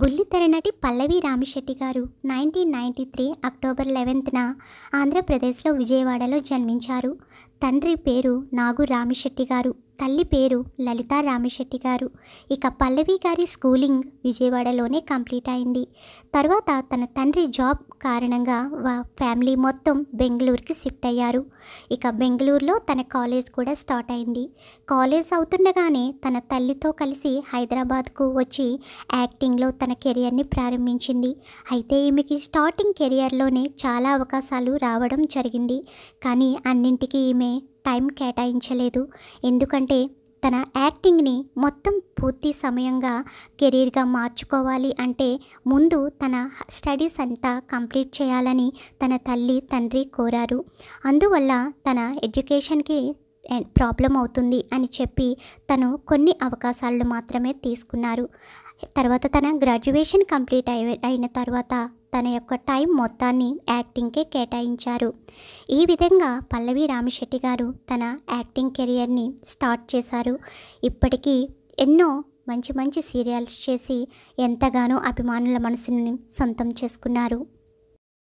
బుల్లితెర నటి పల్లవి రామిశెట్టి గారు నైన్టీన్ నైంటీ త్రీ అక్టోబర్ లెవెన్త్న ఆంధ్రప్రదేశ్లో విజయవాడలో జన్మించారు తండ్రి పేరు నాగు రామిశెట్టి గారు తల్లి పేరు లలితా రామిశెట్టి గారు ఇక పల్లవి గారి స్కూలింగ్ విజయవాడలోనే కంప్లీట్ అయింది తర్వాత తన తండ్రి జాబ్ కారణంగా వా ఫ్యామిలీ మొత్తం బెంగళూరుకి షిఫ్ట్ అయ్యారు ఇక బెంగళూరులో తన కాలేజ్ కూడా స్టార్ట్ అయింది కాలేజ్ అవుతుండగానే తన తల్లితో కలిసి హైదరాబాద్కు వచ్చి యాక్టింగ్లో తన కెరియర్ని ప్రారంభించింది అయితే ఈమెకి స్టార్టింగ్ కెరియర్లోనే చాలా అవకాశాలు రావడం జరిగింది కానీ అన్నింటికీ ఈమె టైం కేటాయించలేదు ఎందుకంటే తన యాక్టింగ్ని మొత్తం పూర్తి సమయంగా కెరీర్గా మార్చుకోవాలి అంటే ముందు తన స్టడీస్ అంతా కంప్లీట్ చేయాలని తన తల్లి తండ్రి కోరారు అందువల్ల తన ఎడ్యుకేషన్కి ప్రాబ్లం అవుతుంది అని చెప్పి తను కొన్ని అవకాశాలను మాత్రమే తీసుకున్నారు తర్వాత తన గ్రాడ్యుయేషన్ కంప్లీట్ అయిన తర్వాత తన యొక్క టైం మొత్తాన్ని యాక్టింగ్కే కేటాయించారు ఈ విధంగా పల్లవి రామశెట్టి గారు తన యాక్టింగ్ కెరియర్ని స్టార్ట్ చేశారు ఇప్పటికీ ఎన్నో మంచి మంచి సీరియల్స్ చేసి ఎంతగానో అభిమానుల మనసుని సొంతం చేసుకున్నారు